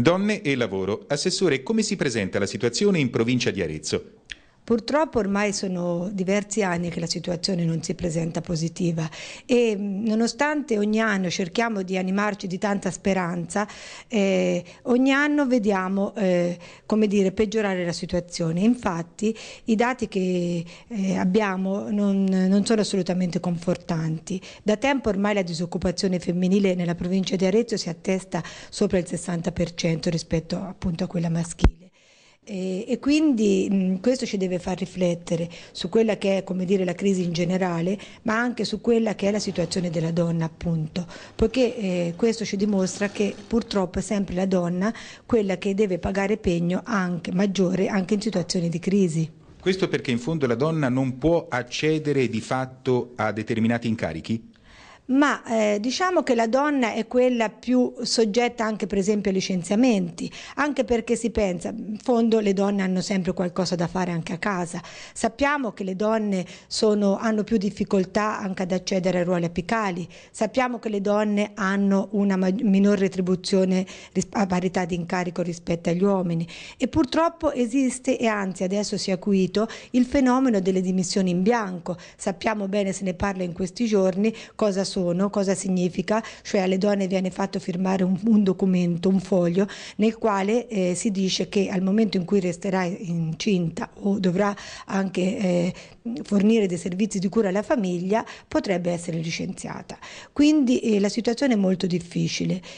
Donne e lavoro. Assessore, come si presenta la situazione in provincia di Arezzo? Purtroppo ormai sono diversi anni che la situazione non si presenta positiva e mm, nonostante ogni anno cerchiamo di animarci di tanta speranza, eh, ogni anno vediamo eh, come dire, peggiorare la situazione. Infatti i dati che eh, abbiamo non, non sono assolutamente confortanti. Da tempo ormai la disoccupazione femminile nella provincia di Arezzo si attesta sopra il 60% rispetto appunto a quella maschile. E, e quindi mh, mm, questo ci deve far riflettere su quella che è come dire, la crisi in generale, ma anche su quella che è la situazione della donna, appunto, poiché eh, questo ci dimostra che purtroppo è sempre la donna quella che deve pagare pegno anche, maggiore anche in situazioni di crisi. Questo perché in fondo la donna non può accedere di fatto a determinati incarichi? ma eh, diciamo che la donna è quella più soggetta anche per esempio a licenziamenti, anche perché si pensa, in fondo le donne hanno sempre qualcosa da fare anche a casa, sappiamo che le donne sono, hanno più difficoltà anche ad accedere ai ruoli apicali, sappiamo che le donne hanno una minor retribuzione a parità di incarico rispetto agli uomini e purtroppo esiste e anzi adesso si è acuito il fenomeno delle dimissioni in bianco, sappiamo bene se ne parla in questi giorni cosa sono sono, cosa significa, cioè alle donne viene fatto firmare un, un documento, un foglio, nel quale eh, si dice che al momento in cui resterà incinta o dovrà anche eh, fornire dei servizi di cura alla famiglia, potrebbe essere licenziata. Quindi eh, la situazione è molto difficile.